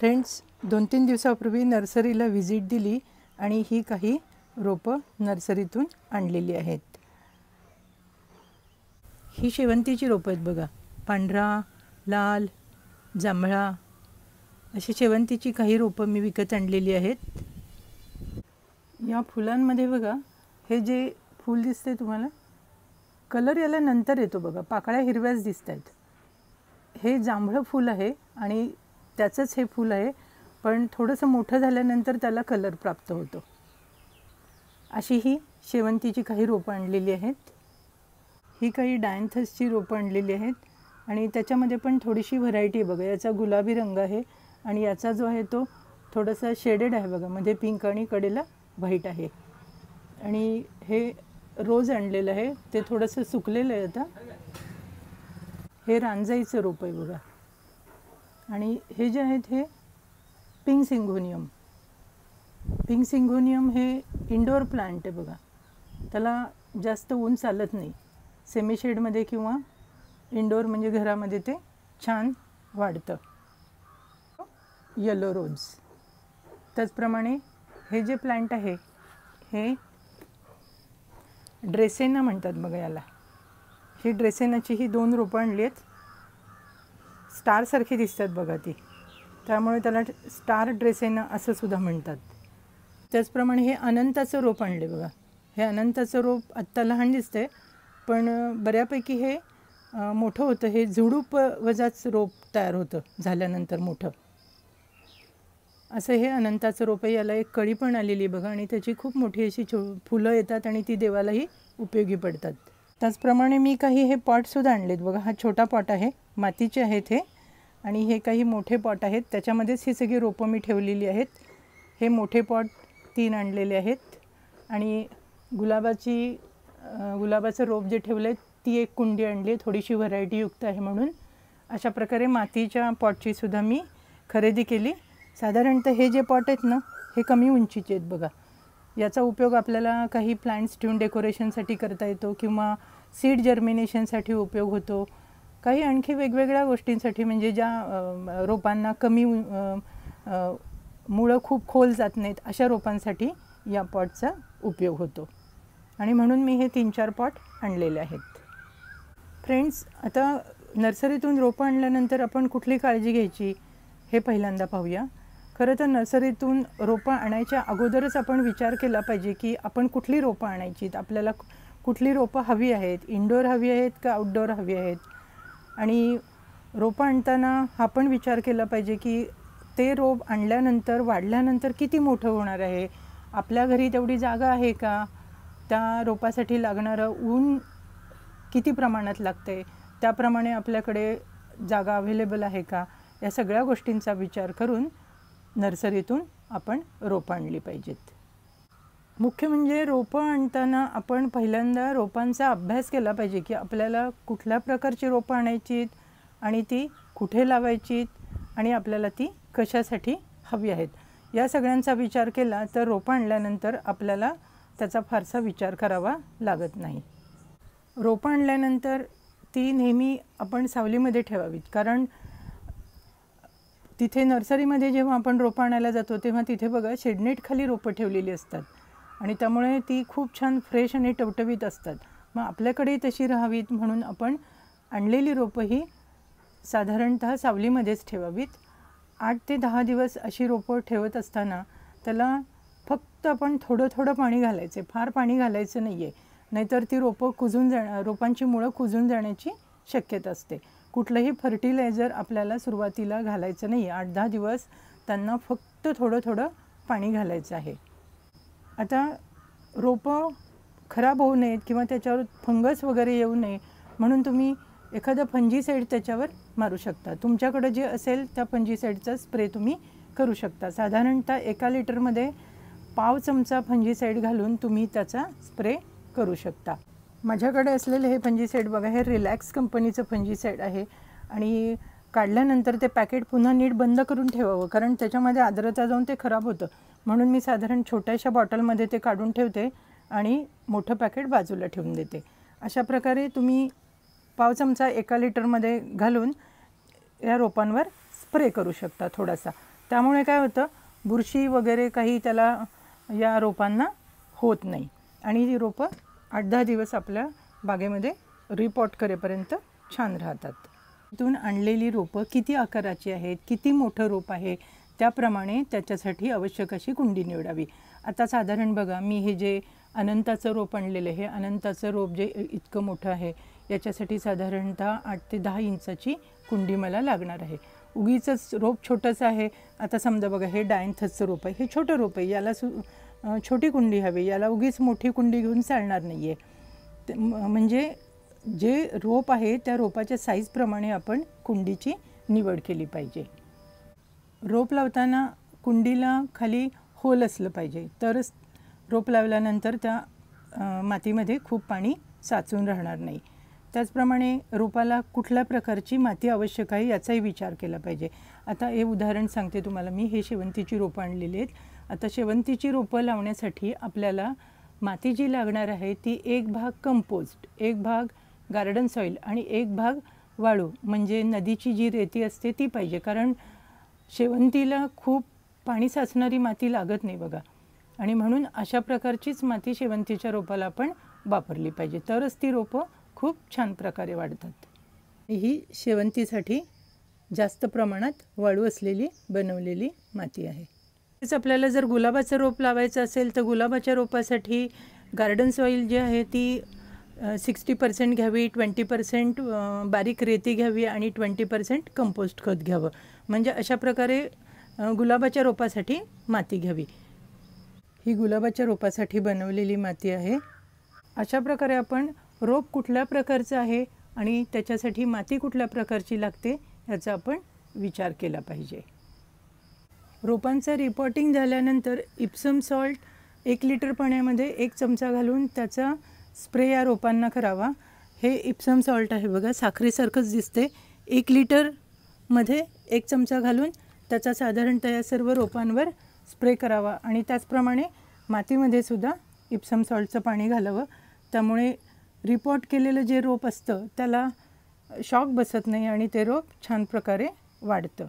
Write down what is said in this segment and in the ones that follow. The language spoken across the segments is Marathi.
फ्रेंड्स दोन तीन दिवसापूर्वी नर्सरीला व्हिजिट दिली आणि ही काही रोपं नर्सरीतून आणलेली आहेत ही शेवंतीची रोपं आहेत बघा पांढरा लाल जांभळा अशी शेवंतीची काही रोपं मी विकत आणलेली आहेत या फुलांमध्ये बघा हे जे फूल दिसते तुम्हाला कलर याला नंतर येतो बघा पाकळ्या हिरव्याच दिसत आहेत हे जांभळं फूल आहे आणि त्याचंच हे फूल आहे पण थोडंसं मोठं झाल्यानंतर त्याला कलर प्राप्त होतो अशी ही शेवंतीची काही रोपं आणलेली आहेत ही काही डायन्थसची रोपं आणलेली आहेत आणि त्याच्यामध्ये पण थोडीशी व्हरायटी बघा याचा गुलाबी रंग आहे आणि याचा जो आहे तो थोडासा शेडेड आहे बघा म्हणजे पिंक आणि कडेला व्हाईट आहे आणि हे रोज आणलेलं आहे ते थोडंसं सुकलेलं आहे आता हे रांजाईचं रोप आहे बघा आणि हे जे आहेत हे पिंग सिंगोनियम पिंग सिंगोनियम हे इंडोर प्लांट आहे बघा त्याला जास्त ऊन चालत नाही सेमीशेडमध्ये किंवा इंडोर म्हणजे घरामध्ये ते छान वाढतं यलो रोज त्याचप्रमाणे हे जे प्लांट आहे हे ड्रेसेना म्हणतात बघा याला ही ड्रेसेनाची ही दोन रोपं आणली आहेत स्टारसारखी दिसतात बघा ती त्यामुळे त्याला स्टार ड्रेसेन असं सुद्धा म्हणतात त्याचप्रमाणे हे अनंताचं रोप आणले बघा हे अनंताचं रोप आत्ता लहान दिसते पण बऱ्यापैकी हे मोठं होतं हे झुडूप वजाच रोप तयार होतं झाल्यानंतर मोठं असं हे अनंताचं रोप आहे याला एक कळी पण आलेली बघा आणि त्याची खूप मोठी अशी छो फुलं येतात आणि ती देवालाही उपयोगी पडतात त्याचप्रमाणे मी काही हे पॉटसुद्धा आणलेत बघा हा छोटा पॉट आहे मातीचे आहेत हे आणि हे काही मोठे पॉट आहेत त्याच्यामध्येच ही सगळी रोपं मी ठेवलेली आहेत हे मोठे पॉट तीन आणलेले आहेत आणि गुलाबाची गुलाबाचं रोप जे ठेवलं आहे ती एक कुंडी आणली आहे थोडीशी व्हरायटीयुक्त आहे म्हणून अशा प्रकारे मातीच्या पॉटची सुद्धा मी खरेदी केली साधारणतः हे जे पॉट आहेत ना हे कमी उंचीचे आहेत बघा याचा उपयोग आपल्याला काही प्लांट्स ठेवून डेकोरेशनसाठी करता येतो किंवा सीड जर्मिनेशनसाठी उपयोग होतो काही आणखी वेगवेगळ्या गोष्टींसाठी म्हणजे ज्या रोपांना कमी मुळं खूप खोल जात नाहीत अशा रोपांसाठी या पॉटचा उपयोग होतो आणि म्हणून मी हे तीन चार पॉट आणलेले आहेत फ्रेंड्स आता नर्सरीतून रोपं आणल्यानंतर आपण कुठली काळजी घ्यायची हे पहिल्यांदा पाहूया खरं तर नर्सरीतून रोपं आणायच्या अगोदरच आपण विचार केला पाहिजे की आपण कुठली रोपं आणायची आपल्याला कुठली रोपं हवी आहेत इनडोअर हवी आहेत का आउटडोअर हवी आहेत आणि रोपं आणताना हा पण विचार केला पाहिजे की ते रोप आणल्यानंतर वाढल्यानंतर किती मोठं होणार आहे आपल्या घरी तेवढी जागा आहे का त्या रोपासाठी लागणारं ऊन किती प्रमाणात लागते त्याप्रमाणे आपल्याकडे जागा अवेलेबल आहे का या सगळ्या गोष्टींचा विचार करून नर्सरीतून आपण रोपं आणली पाहिजेत मुख्य म्हणजे रोपं आणताना आपण पहिल्यांदा रोपांचा अभ्यास केला पाहिजे की आपल्याला कुठल्या प्रकारची रोपं आणायची आणि ती कुठे लावायची आणि आपल्याला ती कशासाठी हवी आहेत या सगळ्यांचा विचार केला तर रोपं आणल्यानंतर आपल्याला त्याचा फारसा विचार करावा लागत नाही रोपं आणल्यानंतर ती नेहमी आपण सावलीमध्ये ठेवावीत कारण तिथे नर्सरीमध्ये जेव्हा आपण रोपं आणायला जातो तेव्हा तिथे बघा शेडनेटखाली रोपं ठेवलेली असतात आणि त्यामुळे ती खूप छान फ्रेश आणि टवटवीत असतात मग आपल्याकडे तशी राहावीत म्हणून आपण आणलेली रोपं ही साधारणत सावलीमध्येच ठेवावीत आठ ते दहा दिवस अशी रोपं ठेवत असताना त्याला फक्त आपण थोडं थोडं पाणी आहे फार पाणी घालायचं नाही आहे नाहीतर ती रोपं कुजून जाणं रोपांची मुळं कुजून जाण्याची शक्यता असते कुठलंही फर्टिलायझर आपल्याला सुरुवातीला घालायचं नाही आठ दहा दिवस त्यांना फक्त थोडं थोडं पाणी घालायचं आहे आता रोपं खराब होऊ नयेत किंवा त्याच्यावर फंगस वगैरे येऊ नये म्हणून तुम्ही एखादा फंजीसाईड त्याच्यावर मारू शकता तुमच्याकडं जे असेल त्या फंजीसाईडचा स्प्रे तुम्ही करू शकता साधारणतः एका लिटरमध्ये पाव चमचा फंजीसाईड घालून तुम्ही त्याचा स्प्रे करू शकता माझ्याकडे असलेले हे फंजीसाईड बघा हे रिलॅक्स कंपनीचं फंजीसाईड आहे आणि काढल्यानंतर ते पॅकेट पुन्हा नीट बंद करून ठेवावं कारण त्याच्यामध्ये आद्रता जाऊन ते खराब होतं म्हणून मी साधारण छोट्याशा बॉटलमध्ये ते काढून ठेवते आणि मोठं पॅकेट बाजूला ठेवून देते अशा प्रकारे तुम्ही पाव चमचा एका लिटरमध्ये घालून या रोपांवर स्प्रे करू शकता थोडासा त्यामुळे काय होतं बुरशी वगैरे काही त्याला या रोपांना होत नाही आणि ती रोपं आठ दहा दिवस आपल्या बागेमध्ये रिपॉट करेपर्यंत छान राहतात तिथून आणलेली रोपं किती आकाराची आहेत किती मोठं रोप आहे त्याप्रमाणे त्याच्यासाठी आवश्यक अशी कुंडी निवडावी आता साधारण बघा मी हे जे अनंताचं रोप आणलेलं हे अनंताचं रोप जे इतकं मोठं आहे याच्यासाठी साधारणतः आठ ते दहा इंचाची कुंडी मला लागणार आहे उगीच रोप छोटंसं आहे आता समजा बघा हे डायन्थसचं रोप आहे हे छोटं रोप आहे याला सु छोटी कुंडी हवी याला उगीच मोठी कुंडी घेऊन चालणार नाही आहे म्हणजे जे रोप आहे त्या रोपाच्या साईजप्रमाणे आपण कुंडीची निवड केली पाहिजे रोप लावताना कुंडीला खाली होल असलं पाहिजे तरच रोप लावल्यानंतर त्या मातीमध्ये खूप पाणी साचून राहणार नाही त्याचप्रमाणे रोपाला कुठल्या प्रकारची माती आवश्यक आहे याचाही विचार केला पाहिजे आता हे उदाहरण सांगते तुम्हाला मी हे शेवंतीची रोपं आणलेली आहेत आता शेवंतीची रोपं लावण्यासाठी आपल्याला माती जी लागणार आहे ती एक भाग कंपोस्ट एक भाग गार्डन सॉईल आणि एक भाग वाळू म्हणजे नदीची जी रेती असते ती पाहिजे कारण शेवंतीला खूप पाणी साचणारी माती लागत नाही बघा आणि म्हणून अशा प्रकारचीच माती शेवंतीच्या रोपाला आपण वापरली पाहिजे तरच ती रोपं खूप छान प्रकारे वाढतात ही शेवंतीसाठी जास्त प्रमाणात वाळू असलेली बनवलेली माती आहे तेच आपल्याला जर गुलाबाचं रोप लावायचं असेल तर गुलाबाच्या रोपासाठी गार्डन सॉईल जी आहे ती सिक्स्टी पर्सेंट घ्यावी ट्वेंटी पर्सेंट बारीक रेती घ्यावी आणि ट्वेंटी पर्सेंट कंपोस्ट खत घ्यावं म्हणजे अशा प्रकारे गुलाबाच्या रोपासाठी माती घ्यावी ही गुलाबाच्या रोपासाठी बनवलेली माती आहे अशा प्रकारे आपण रोप कुठल्या प्रकारचं आहे आणि त्याच्यासाठी माती कुठल्या प्रकारची लागते याचा आपण विचार केला पाहिजे रोपांचं रिपोर्टिंग झाल्यानंतर इप्सम सॉल्ट एक लिटर पाण्यामध्ये एक चमचा घालून त्याचा स्प्रे या रोपांना करावा हे इप्सम सॉल्ट आहे बघा साखरेसारखंच दिसते एक लिटरमध्ये एक चमचा घालून त्याचा साधारणतः या सर्व रोपांवर स्प्रे करावा आणि त्याचप्रमाणे मातीमध्ये सुद्धा इप्सम सॉल्टचं पाणी घालावं त्यामुळे रिपोर्ट केलेलं जे रोप असतं त्याला शॉक बसत नाही आणि ते रोप छान प्रकारे वाढतं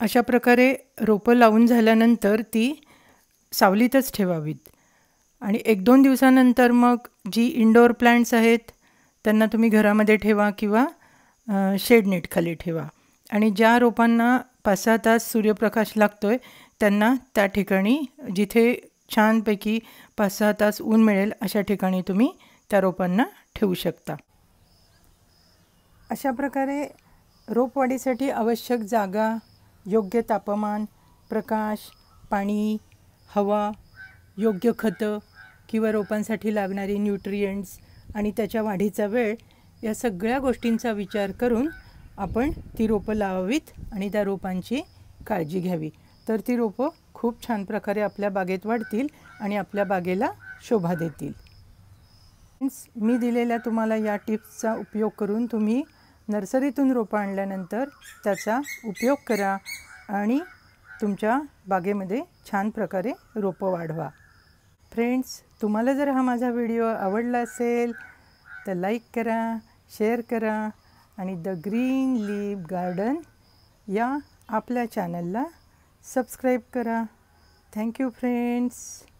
अशा प्रकारे रोपं लावून झाल्यानंतर ती सावलीतच ठेवावीत आणि एक दोन दिवसानंतर मग जी इंडोर प्लांट्स आहेत त्यांना तुम्ही घरामध्ये ठेवा किंवा शेड शेडनेटखाली ठेवा आणि ज्या रोपांना पाच सहा तास सूर्यप्रकाश लागतो आहे त्यांना त्या ठिकाणी जिथे छानपैकी पाच सहा तास ऊन मिळेल अशा ठिकाणी तुम्ही त्या रोपांना ठेवू शकता अशा प्रकारे रोपवाढीसाठी आवश्यक जागा योग्य तापमान प्रकाश पाणी हवा योग्य खतं किंवा रोपांसाठी लागणारी न्यूट्रियंट्स आणि त्याच्या वाढीचा वेळ या सगळ्या गोष्टींचा विचार करून आपण ती रोपं लावावीत आणि त्या रोपांची काळजी घ्यावी तर ती रोपं खूप छान प्रकारे आपल्या बागेत वाढतील आणि आपल्या बागेला शोभा देतील मी दिलेल्या तुम्हाला या टिप्सचा उपयोग करून तुम्ही नर्सरीतून रोपं आणल्यानंतर त्याचा उपयोग करा आणि तुमच्या बागेमध्ये छान प्रकारे रोपं वाढवा फ्रेंड्स तुम्हाला जर हा माझा व्हिडिओ आवडला असेल तर लाईक करा शेअर करा आणि द ग्रीन लीप गार्डन या आपल्या चॅनलला सबस्क्राईब करा थँक्यू फ्रेंड्स